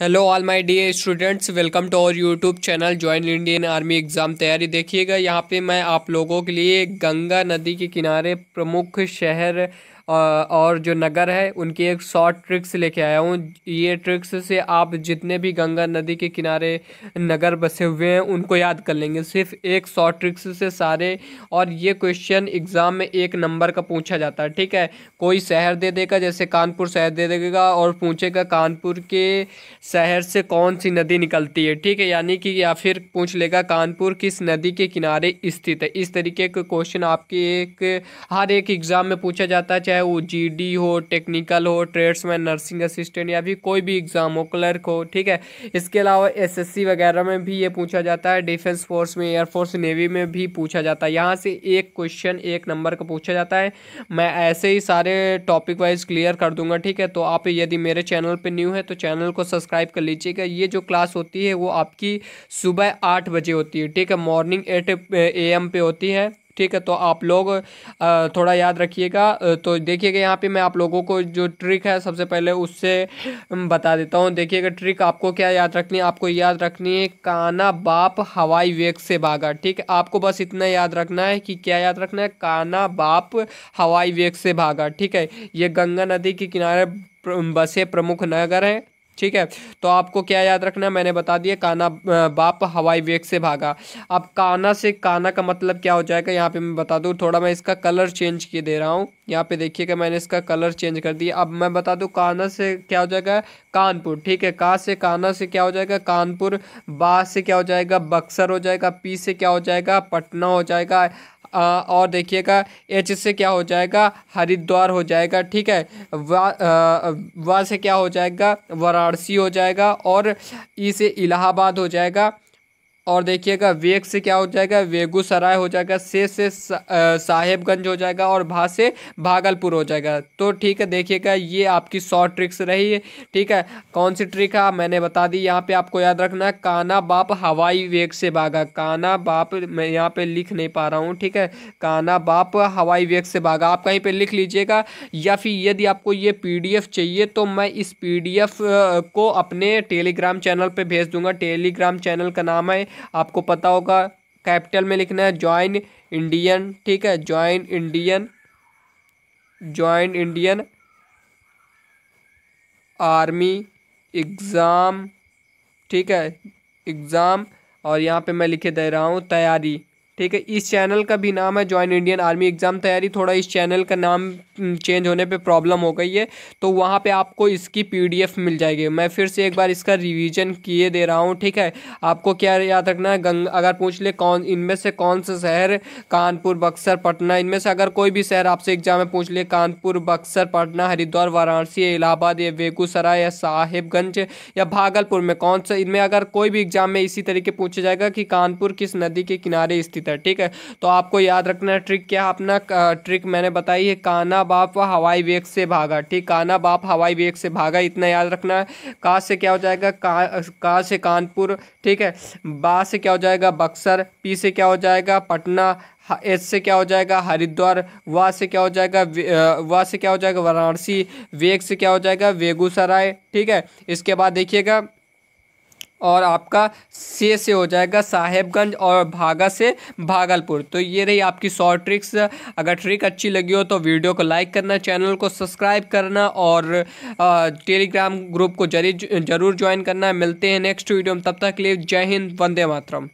hello all my dear students welcome to our YouTube channel join Indian army exam तैयारी देखिएगा यहाँ पे मैं आप लोगों के लिए गंगा नदी के किनारे प्रमुख शहर और जो नगर है उनकी एक शॉर्ट ट्रिक्स लेके आया हूँ ये ट्रिक्स से आप जितने भी गंगा नदी के किनारे नगर बसे हुए हैं उनको याद कर लेंगे सिर्फ एक शॉर्ट ट्रिक्स से सारे और ये क्वेश्चन एग्ज़ाम में एक नंबर का पूछा जाता है ठीक है कोई शहर दे देगा जैसे कानपुर शहर दे देगा और पूछेगा कानपुर के शहर से कौन सी नदी निकलती है ठीक है यानी कि या फिर पूछ लेगा कानपुर किस नदी के किनारे स्थित है इस तरीके के क्वेश्चन आपके एक हर एक एग्ज़ाम में पूछा जाता है चाहे वो जीडी हो टेक्निकल हो ट्रेड्समैन नर्सिंग असिस्टेंट या भी कोई भी एग्ज़ाम हो क्लर्क हो ठीक है इसके अलावा एसएससी वगैरह में भी ये पूछा जाता है डिफेंस फोर्स में एयरफोर्स नेवी में भी पूछा जाता है यहाँ से एक क्वेश्चन एक नंबर का पूछा जाता है मैं ऐसे ही सारे टॉपिक वाइज क्लियर कर दूंगा ठीक है तो आप यदि मेरे चैनल पर न्यू है तो चैनल को सब्सक्राइब कर लीजिएगा ये जो क्लास होती है वो आपकी सुबह आठ बजे होती है ठीक है मॉर्निंग एट ए एम पे होती है ठीक है तो आप लोग थोड़ा याद रखिएगा तो देखिएगा यहाँ पे मैं आप लोगों को जो ट्रिक है सबसे पहले उससे बता देता हूँ देखिएगा ट्रिक आपको क्या याद रखनी है आपको याद रखनी है काना बाप हवाई वेग से भागा ठीक है आपको बस इतना याद रखना है कि क्या याद रखना है काना बाप हवाई वेग से भागा ठीक है ये गंगा नदी के किनारे बसे प्रमुख नगर हैं ठीक है तो आपको क्या याद रखना है मैंने बता दिया काना बाप हवाई वेग से भागा अब काना से काना का मतलब क्या हो जाएगा यहाँ पे मैं बता दूँ थोड़ा मैं इसका कलर चेंज किए दे रहा हूँ यहाँ पे देखिएगा मैंने इसका कलर चेंज कर दिया अब मैं बता दूँ काना से क्या हो जाएगा कानपुर ठीक है का से काना से क्या हो जाएगा कानपुर बा से क्या हो जाएगा बक्सर हो जाएगा पी से क्या हो जाएगा पटना हो जाएगा और देखिएगा एच से क्या हो जाएगा हरिद्वार हो जाएगा ठीक है वा आ, वा से क्या हो जाएगा वाराणसी हो जाएगा और ई से इलाहाबाद हो जाएगा और देखिएगा वेग से क्या हो जाएगा बेगूसराय हो जाएगा से से साहेबगंज हो जाएगा और भा से भागलपुर हो जाएगा तो ठीक है देखिएगा ये आपकी शॉर्ट ट्रिक्स रही है ठीक है कौन सी ट्रिक है मैंने बता दी यहाँ पे आपको याद रखना है काना बाप हवाई वेग से भागा काना बाप मैं यहाँ पे लिख नहीं पा रहा हूँ ठीक है काना बाप हवाई वेग से भागा आप कहीं पर लिख लीजिएगा या फिर यदि आपको ये पी चाहिए तो मैं इस पी को अपने टेलीग्राम चैनल पर भेज दूँगा टेलीग्राम चैनल का नाम है आपको पता होगा कैपिटल में लिखना है ज्वाइन इंडियन ठीक है join Indian join Indian army exam ठीक है एग्ज़ाम और यहाँ पे मैं लिखे दे रहा हूँ तैयारी ठीक है इस चैनल का भी नाम है ज्वाइन इंडियन आर्मी एग्ज़ाम तैयारी थोड़ा इस चैनल का नाम चेंज हम्म, होने पे प्रॉब्लम हो गई है तो वहाँ पे आपको इसकी पीडीएफ मिल जाएगी मैं फिर से एक बार इसका रिवीजन किए दे रहा हूँ ठीक है आपको क्या याद रखना है गंग अगर पूछ ले कौन इनमें से कौन सा शहर कानपुर बक्सर पटना इनमें से अगर कोई भी शहर आपसे एग्जाम में पूछ ले कानपुर बक्सर पटना हरिद्वार वाराणसी इलाहाबाद या बेगूसराय या साहिबगंज या भागलपुर में कौन सा इनमें अगर कोई भी एग्जाम में इसी तरीके पूछा जाएगा कि कानपुर किस नदी के किनारे स्थित भीतर ठीक है तो आपको याद रखना है ट्रिक क्या अपना ट्रिक मैंने बताई है काना बाप हवाई वेग से भागा ठीक काना बाप हवाई वेग से भागा इतना याद रखना है का से क्या हो जाएगा कहाँ से कानपुर ठीक है बा से क्या हो जाएगा बक्सर पी से क्या हो जाएगा पटना एस से क्या हो जाएगा हरिद्वार वा से क्या हो जाएगा वा से क्या हो जाएगा वाराणसी वेग से क्या हो जाएगा बेगूसराय ठीक है इसके बाद देखिएगा और आपका से से हो जाएगा साहेबगंज और भागा से भागलपुर तो ये रही आपकी शॉर्ट ट्रिक्स अगर ट्रिक अच्छी लगी हो तो वीडियो को लाइक करना चैनल को सब्सक्राइब करना और टेलीग्राम ग्रुप को जरूर जरूर ज्वाइन करना मिलते हैं नेक्स्ट वीडियो में तब तक के लिए जय हिंद वंदे मातरम